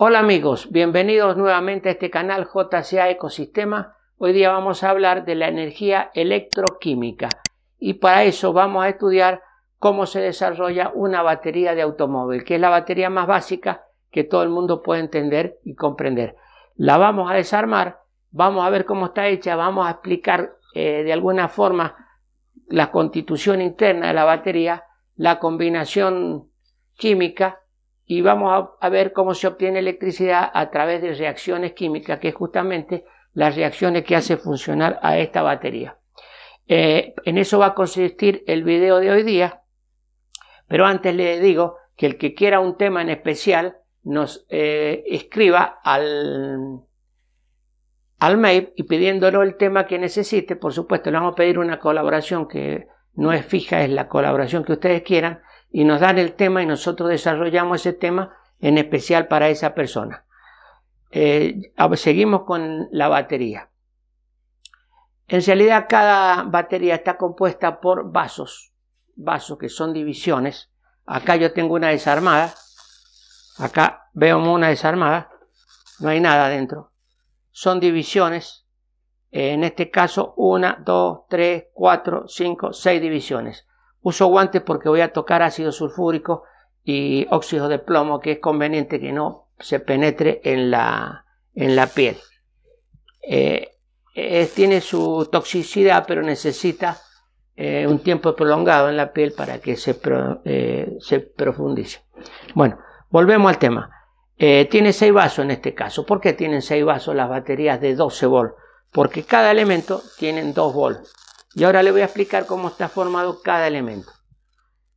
Hola amigos, bienvenidos nuevamente a este canal JCA Ecosistema. Hoy día vamos a hablar de la energía electroquímica y para eso vamos a estudiar cómo se desarrolla una batería de automóvil, que es la batería más básica que todo el mundo puede entender y comprender. La vamos a desarmar, vamos a ver cómo está hecha, vamos a explicar eh, de alguna forma la constitución interna de la batería, la combinación química y vamos a, ver cómo se obtiene electricidad a través de reacciones químicas, que es justamente las reacciones que hace funcionar a esta batería. Eh, en eso va a consistir el video de hoy día, pero antes le digo que el que quiera un tema en especial nos eh, escriba al, al mail y pidiéndolo el tema que necesite, por supuesto, le vamos a pedir una colaboración que no es fija, es la colaboración que ustedes quieran, y nos dan el tema y nosotros desarrollamos ese tema en especial para esa persona. Eh, seguimos con la batería. En realidad cada batería está compuesta por vasos, vasos que son divisiones. Acá yo tengo una desarmada, acá veo una desarmada, no hay nada adentro. Son divisiones, eh, en este caso una, dos, tres, cuatro, cinco, seis divisiones. Uso guantes porque voy a tocar ácido sulfúrico y óxido de plomo que es conveniente que no se penetre en la, en la piel. Eh, tiene su toxicidad pero necesita eh, un tiempo prolongado en la piel para que se, eh, se profundice. Bueno, volvemos al tema. tiene 6 vasos en este caso. ¿Por qué tienen 6 vasos las baterías de 12 volts? Porque cada elemento tiene 2 volts. Y ahora le voy a explicar cómo está formado cada elemento.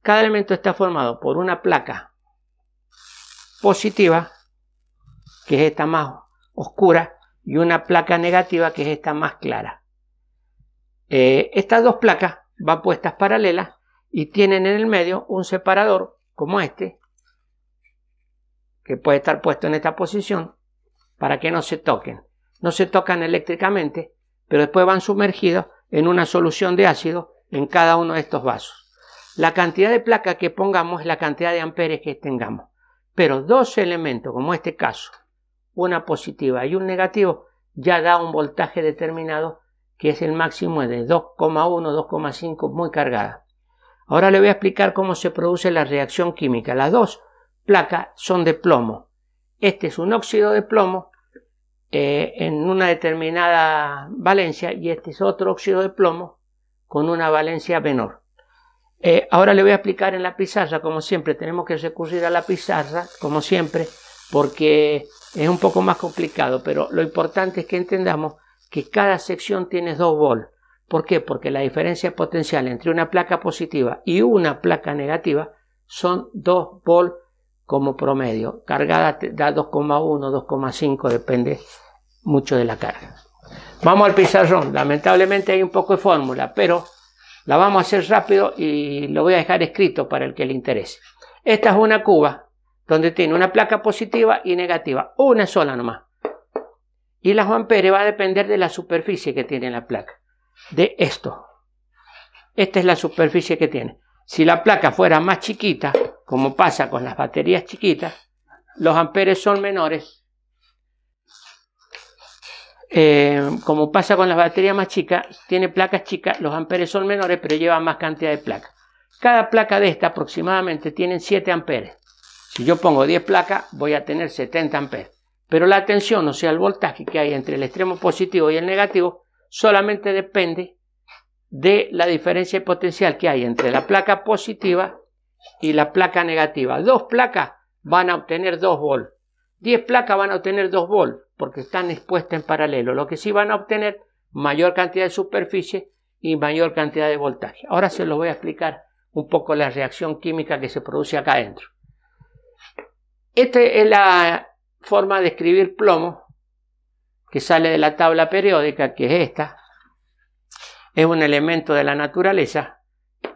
Cada elemento está formado por una placa positiva, que es esta más oscura, y una placa negativa, que es esta más clara. Eh, estas dos placas van puestas paralelas y tienen en el medio un separador como este, que puede estar puesto en esta posición, para que no se toquen. No se tocan eléctricamente, pero después van sumergidos en una solución de ácido en cada uno de estos vasos. La cantidad de placa que pongamos es la cantidad de amperes que tengamos. Pero dos elementos, como este caso, una positiva y un negativo, ya da un voltaje determinado que es el máximo de 2,1, 2,5 muy cargada. Ahora le voy a explicar cómo se produce la reacción química. Las dos placas son de plomo. Este es un óxido de plomo eh, en una determinada valencia y este es otro óxido de plomo con una valencia menor. Eh, ahora le voy a explicar en la pizarra, como siempre, tenemos que recurrir a la pizarra, como siempre, porque es un poco más complicado, pero lo importante es que entendamos que cada sección tiene dos volts. ¿Por qué? Porque la diferencia potencial entre una placa positiva y una placa negativa son 2 volts como promedio. Cargada da 2,1, 2,5, depende mucho de la carga. Vamos al pizarrón. Lamentablemente hay un poco de fórmula, pero la vamos a hacer rápido y lo voy a dejar escrito para el que le interese. Esta es una cuba donde tiene una placa positiva y negativa, una sola nomás. Y las amperes va a depender de la superficie que tiene la placa, de esto. Esta es la superficie que tiene. Si la placa fuera más chiquita, como pasa con las baterías chiquitas, los amperes son menores. Eh, como pasa con las baterías más chicas, tiene placas chicas, los amperes son menores, pero lleva más cantidad de placas. Cada placa de esta aproximadamente tiene 7 amperes. Si yo pongo 10 placas, voy a tener 70 amperes. Pero la tensión, o sea, el voltaje que hay entre el extremo positivo y el negativo, solamente depende de la diferencia de potencial que hay entre la placa positiva y la placa negativa. Dos placas van a obtener 2 volts. 10 placas van a obtener 2 volts porque están expuestas en paralelo. Lo que sí van a obtener mayor cantidad de superficie y mayor cantidad de voltaje. Ahora se los voy a explicar un poco la reacción química que se produce acá adentro. Esta es la forma de escribir plomo que sale de la tabla periódica, que es esta. Es un elemento de la naturaleza.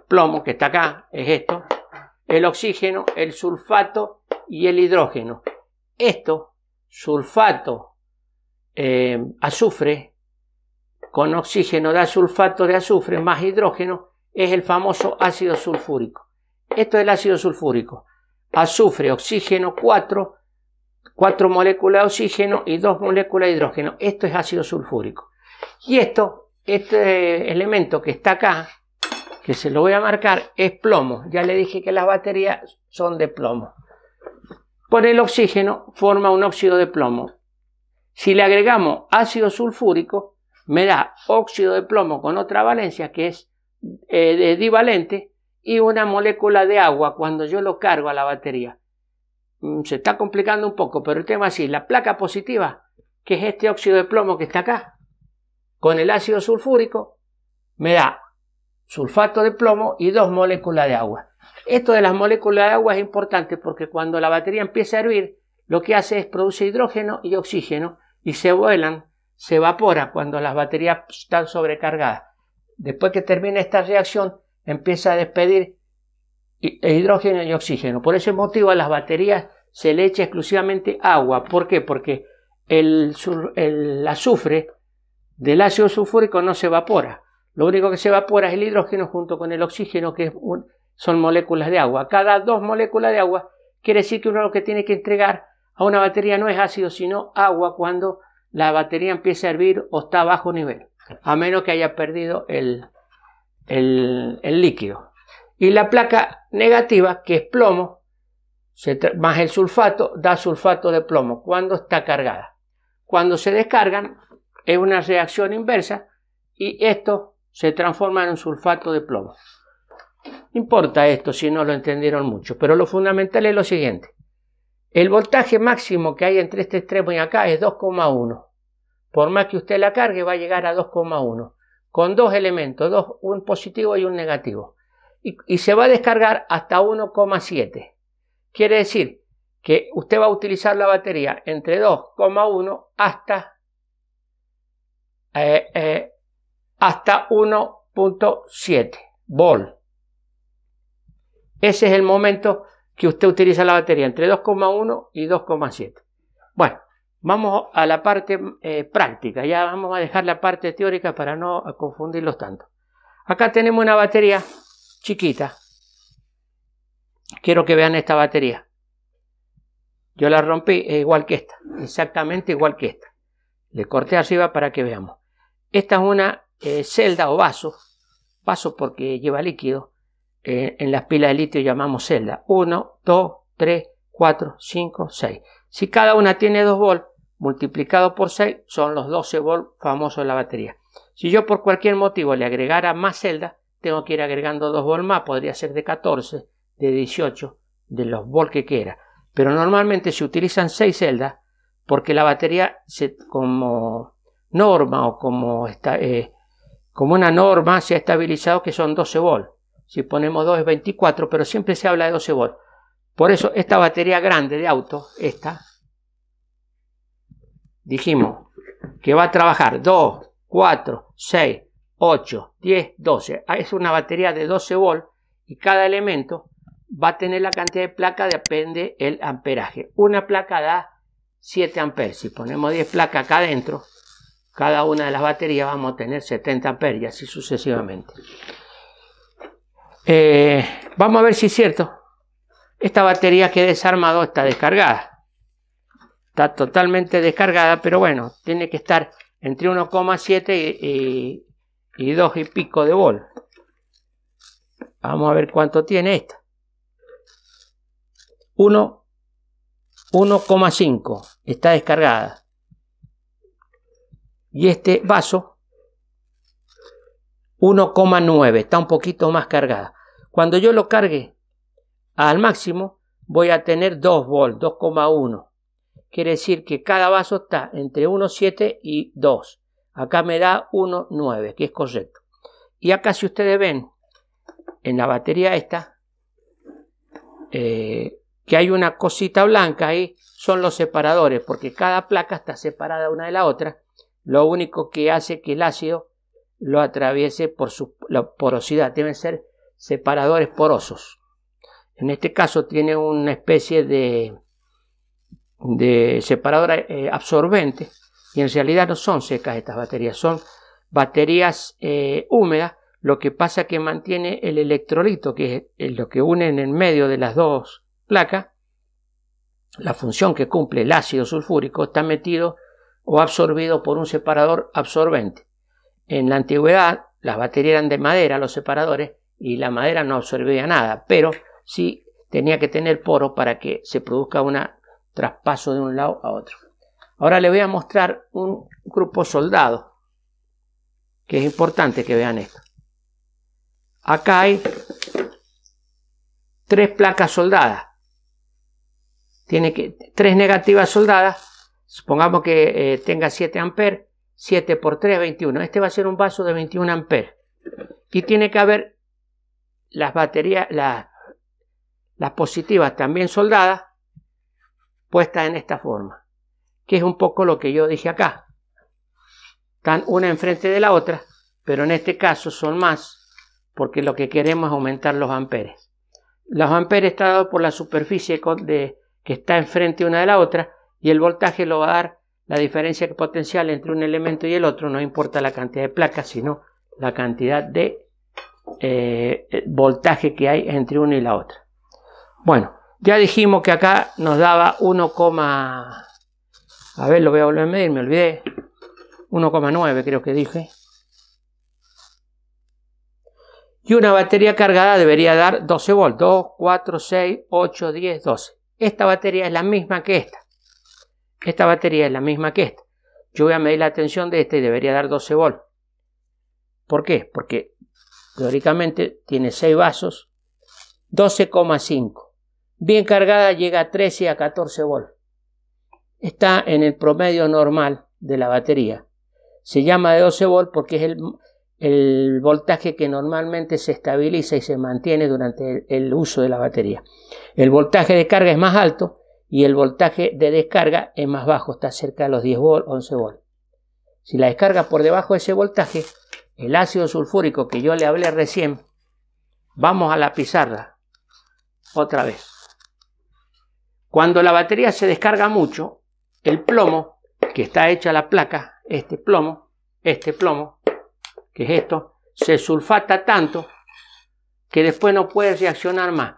Plomo, que está acá, es esto el oxígeno, el sulfato y el hidrógeno. Esto, sulfato, eh, azufre, con oxígeno da sulfato de azufre más hidrógeno, es el famoso ácido sulfúrico. Esto es el ácido sulfúrico. Azufre, oxígeno cuatro, cuatro moléculas de oxígeno y dos moléculas de hidrógeno. Esto es ácido sulfúrico. Y esto, este elemento que está acá, que se lo voy a marcar es plomo. Ya le dije que las baterías son de plomo. Por el oxígeno forma un óxido de plomo. Si le agregamos ácido sulfúrico, me da óxido de plomo con otra valencia que es eh, divalente y una molécula de agua cuando yo lo cargo a la batería. Mm, se está complicando un poco, pero el tema es así, la placa positiva, que es este óxido de plomo que está acá, con el ácido sulfúrico, me da sulfato de plomo y dos moléculas de agua. Esto de las moléculas de agua es importante porque cuando la batería empieza a hervir, lo que hace es produce hidrógeno y oxígeno y se vuelan, se evapora cuando las baterías están sobrecargadas. Después que termina esta reacción, empieza a despedir eh, hidrógeno y oxígeno. Por ese motivo a las baterías se le echa exclusivamente agua. ¿Por qué? Porque el, el azufre del ácido sulfúrico no se evapora. Lo único que se evapora es el hidrógeno junto con el oxígeno, que son moléculas de agua. Cada dos moléculas de agua quiere decir que uno lo que tiene que entregar a una batería no es ácido, sino agua cuando la batería empieza a hervir o está a bajo nivel, a menos que haya perdido el, el líquido. Y la placa negativa, que es plomo, más el sulfato, da sulfato de plomo cuando está cargada. Cuando se descargan, es una reacción inversa y esto se transforma en un sulfato de plomo. Importa esto si no lo entendieron mucho, pero lo fundamental es lo siguiente. El voltaje máximo que hay entre este extremo y acá es 2,1. Por más que usted la cargue va a llegar a 2,1 con dos elementos, un positivo y un negativo. Y, se va a descargar hasta 1,7. Quiere decir que usted va a utilizar la batería entre 2,1 hasta eh, eh, hasta 1.7 volt. Ese es el momento que usted utiliza la batería, entre 2,1 y 2,7. Bueno, vamos a la parte eh, práctica, ya vamos a dejar la parte teórica para no confundirlos tanto. Acá tenemos una batería chiquita. Quiero que vean esta batería. Yo la rompí igual que esta, exactamente igual que esta. Le corté arriba para que veamos. Esta es una eh, celda o vaso, vaso porque lleva líquido, eh, en las pilas de litio llamamos celda. 1, 2, 3, 4, 5, 6. Si cada una tiene 2 volts, multiplicado por 6 son los 12 volts famosos de la batería. Si yo por cualquier motivo le agregara más celda tengo que ir agregando 2 volts más, podría ser de 14, de 18, de los volts que quiera. Pero normalmente se utilizan 6 celdas porque la batería como norma o como está eh, como una norma se ha estabilizado que son 12 volts. Si ponemos 2 es 24, pero siempre se habla de 12 volts. Por eso esta batería grande de auto, esta, dijimos que va a trabajar 2, 4, 6, 8, 10, 12. Es una batería de 12 volts y cada elemento va a tener la cantidad de placa depende el amperaje. Una placa da 7 amperes. Si ponemos 10 placas acá adentro, cada una de las baterías vamos a tener 70 amperes y así sucesivamente. Eh, vamos a ver si es cierto. Esta batería que he desarmado está descargada. Está totalmente descargada, pero bueno, tiene que estar entre 1,7 y, y 2 y pico de volt. Vamos a ver cuánto tiene esta. 1,5 está descargada y este vaso 1,9, está un poquito más cargada. Cuando yo lo cargue al máximo, voy a tener 2 volts, 2,1. Quiere decir que cada vaso está entre 1,7 y 2. Acá me da 1,9, que es correcto. Y acá si ustedes ven en la batería esta, eh, que hay una cosita blanca ahí, son los separadores, porque cada placa está separada una de la otra lo único que hace que el ácido lo atraviese por su porosidad. Deben ser separadores porosos. En este caso tiene una especie de, de separador eh, absorbente y en realidad no son secas estas baterías, son baterías eh, húmedas. Lo que pasa es que mantiene el electrolito, que es lo que une en el medio de las dos placas, la función que cumple el ácido sulfúrico está metido o absorbido por un separador absorbente. En la antigüedad, las baterías eran de madera, los separadores, y la madera no absorbía nada, pero sí tenía que tener poro para que se produzca un traspaso de un lado a otro. Ahora le voy a mostrar un grupo soldado, que es importante que vean esto. Acá hay tres placas soldadas. Tiene que, tres negativas soldadas Supongamos que eh, tenga 7 amperes, 7 por 3, 21. Este va a ser un vaso de 21 amperes. Y tiene que haber las baterías, las, positivas también soldadas, puestas en esta forma, que es un poco lo que yo dije acá. Están una enfrente de la otra, pero en este caso son más, porque lo que queremos es aumentar los amperes. Los amperes están dados por la superficie de, que está enfrente una de la otra, y el voltaje lo va a dar la diferencia potencial entre un elemento y el otro, no importa la cantidad de placas, sino la cantidad de eh, voltaje que hay entre una y la otra. Bueno, ya dijimos que acá nos daba 1, a ver, lo voy a volver a medir, me olvidé. 1,9 creo que dije. Y una batería cargada debería dar 12 volts. 2, 4, 6, 8, 10, 12. Esta batería es la misma que esta. Esta batería es la misma que esta. Yo voy a medir la tensión de esta y debería dar 12 volts. ¿Por qué? Porque teóricamente tiene 6 vasos, 12,5. Bien cargada llega a 13 a 14 volts. Está en el promedio normal de la batería. Se llama de 12 volts porque es el, voltaje que normalmente se estabiliza y se mantiene durante el uso de la batería. El voltaje de carga es más alto y el voltaje de descarga es más bajo, está cerca de los 10 volt, 11 volt. Si la descarga por debajo de ese voltaje, el ácido sulfúrico que yo le hablé recién, vamos a la pizarra otra vez. Cuando la batería se descarga mucho, el plomo que está hecha la placa, este plomo, este plomo, que es esto, se sulfata tanto que después no puede reaccionar más.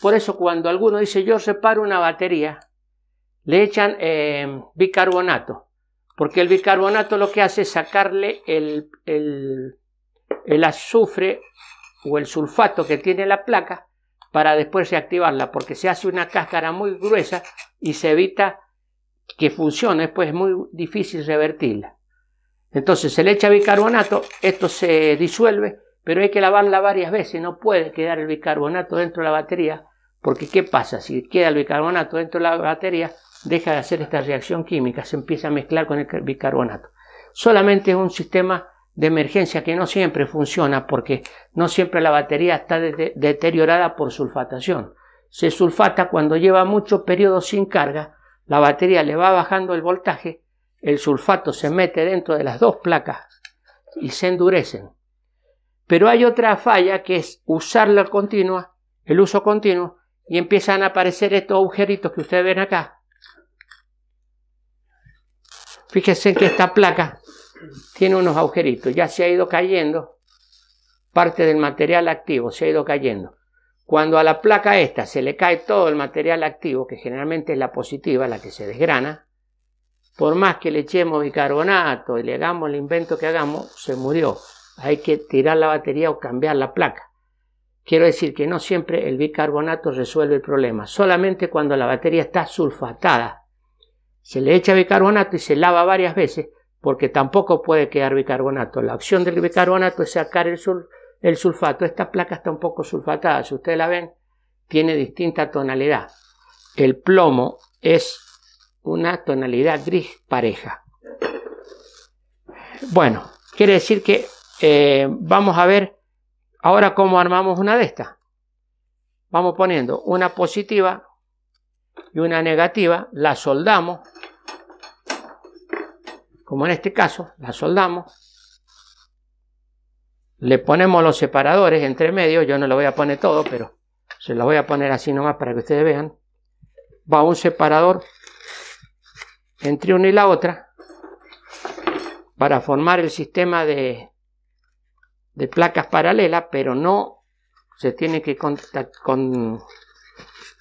Por eso cuando alguno dice yo separo una batería, le echan eh, bicarbonato, porque el bicarbonato lo que hace es sacarle el, el azufre o el sulfato que tiene la placa para después reactivarla, porque se hace una cáscara muy gruesa y se evita que funcione, pues es muy difícil revertirla. Entonces se le echa bicarbonato, esto se disuelve, pero hay que lavarla varias veces, no puede quedar el bicarbonato dentro de la batería porque ¿qué pasa? Si queda el bicarbonato dentro de la batería, deja de hacer esta reacción química, se empieza a mezclar con el bicarbonato. Solamente es un sistema de emergencia que no siempre funciona porque no siempre la batería está deteriorada por sulfatación. Se sulfata cuando lleva mucho periodo sin carga, la batería le va bajando el voltaje, el sulfato se mete dentro de las dos placas y se endurecen. Pero hay otra falla que es usarla continua, el uso continuo, y empiezan a aparecer estos agujeritos que ustedes ven acá. Fíjense que esta placa tiene unos agujeritos, ya se ha ido cayendo parte del material activo, se ha ido cayendo. Cuando a la placa esta se le cae todo el material activo, que generalmente es la positiva, la que se desgrana, por más que le echemos bicarbonato y le hagamos el invento que hagamos, se murió. Hay que tirar la batería o cambiar la placa. Quiero decir que no siempre el bicarbonato resuelve el problema, solamente cuando la batería está sulfatada. Se le echa bicarbonato y se lava varias veces porque tampoco puede quedar bicarbonato. La opción del bicarbonato es sacar el, el sulfato. Esta placa está un poco sulfatada, si ustedes la ven, tiene distinta tonalidad. El plomo es una tonalidad gris pareja. Bueno, quiere decir que eh, vamos a ver Ahora, ¿cómo armamos una de estas? Vamos poniendo una positiva y una negativa, la soldamos, como en este caso, la soldamos, le ponemos los separadores entre medio, yo no lo voy a poner todo, pero se lo voy a poner así nomás para que ustedes vean. Va un separador entre una y la otra para formar el sistema de de placas paralelas, pero no se tiene que con,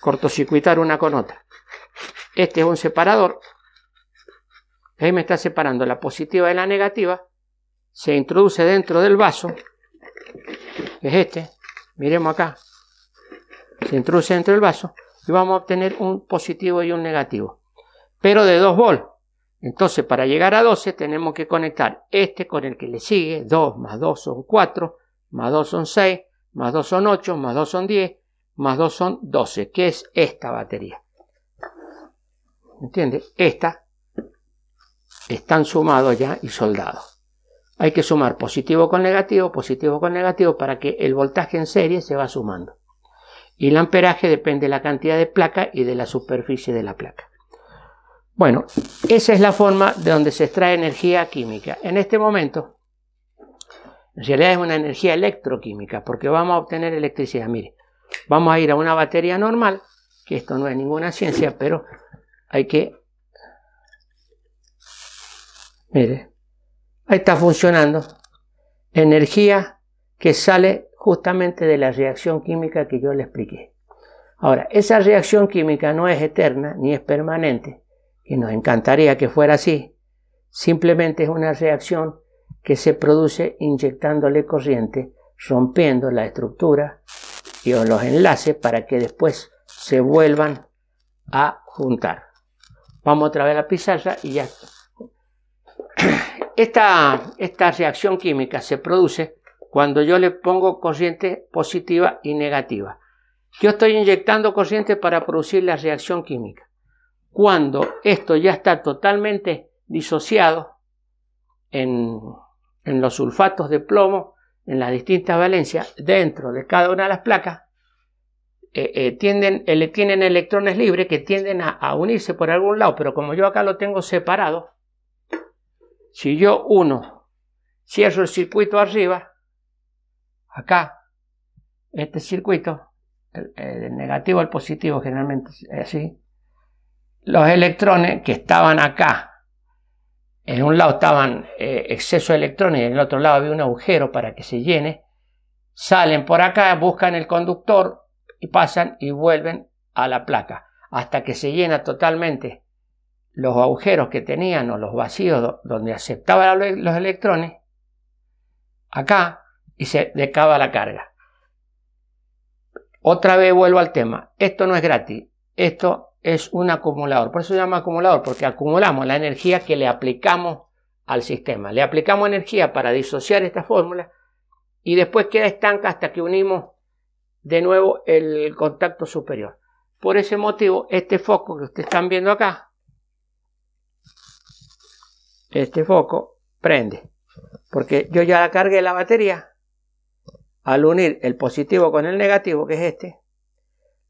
cortocircuitar una con otra. Este es un separador. Ahí me está separando la positiva de la negativa. Se introduce dentro del vaso. es este. Miremos acá. Se introduce dentro del vaso. Y vamos a obtener un positivo y un negativo. Pero de 2 volts. Entonces, para llegar a 12 tenemos que conectar este con el que le sigue. 2 más 2 son 4, más 2 son 6, más 2 son 8, más 2 son 10, más 2 son 12, que es esta batería. ¿Entiendes? Esta están sumados ya y soldados. Hay que sumar positivo con negativo, positivo con negativo para que el voltaje en serie se va sumando. Y el amperaje depende de la cantidad de placa y de la superficie de la placa. Bueno, esa es la forma de donde se extrae energía química. En este momento, en realidad es una energía electroquímica, porque vamos a obtener electricidad. Mire, vamos a ir a una batería normal, que esto no es ninguna ciencia, pero hay que... Mire, ahí está funcionando. Energía que sale justamente de la reacción química que yo le expliqué. Ahora, esa reacción química no es eterna ni es permanente y nos encantaría que fuera así, simplemente es una reacción que se produce inyectándole corriente, rompiendo la estructura y los enlaces para que después se vuelvan a juntar. Vamos otra vez a la pizarra y ya está. Esta, esta reacción química se produce cuando yo le pongo corriente positiva y negativa. Yo estoy inyectando corriente para producir la reacción química cuando esto ya está totalmente disociado en, en los sulfatos de plomo, en las distintas valencias, dentro de cada una de las placas, eh, eh, tienden, tienen electrones libres que tienden a, unirse por algún lado, pero como yo acá lo tengo separado, si yo uno cierro el circuito arriba, acá, este circuito, el, negativo al positivo generalmente, es así, los electrones que estaban acá, en un lado estaban eh, exceso de electrones y en el otro lado había un agujero para que se llene, salen por acá, buscan el conductor y pasan y vuelven a la placa hasta que se llena totalmente los agujeros que tenían o los vacíos donde aceptaban los electrones acá y se decaba la carga. Otra vez vuelvo al tema, esto no es gratis, esto es un acumulador. Por eso se llama acumulador, porque acumulamos la energía que le aplicamos al sistema. Le aplicamos energía para disociar esta fórmula y después queda estanca hasta que unimos de nuevo el contacto superior. Por ese motivo, este foco que ustedes están viendo acá, este foco prende, porque yo ya cargué la batería. Al unir el positivo con el negativo, que es este,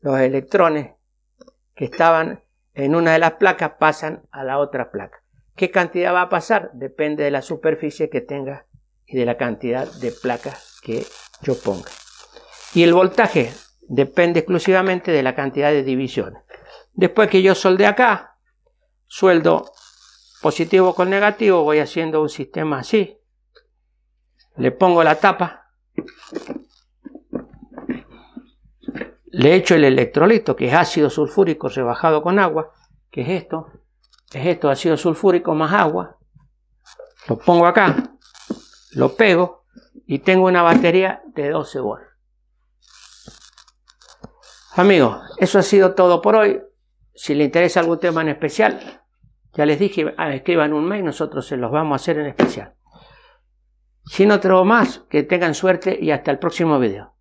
los electrones que estaban en una de las placas pasan a la otra placa. ¿Qué cantidad va a pasar? Depende de la superficie que tenga y de la cantidad de placas que yo ponga. Y el voltaje depende exclusivamente de la cantidad de divisiones. Después que yo solde acá, sueldo positivo con negativo, voy haciendo un sistema así. Le pongo la tapa le echo el electrolito, que es ácido sulfúrico rebajado con agua, que es esto, es esto, ácido sulfúrico más agua. Lo pongo acá, lo pego y tengo una batería de 12 volts. Amigos, eso ha sido todo por hoy. Si les interesa algún tema en especial, ya les dije, ah, escriban un mail, nosotros se los vamos a hacer en especial. Si no tengo más, que tengan suerte y hasta el próximo video.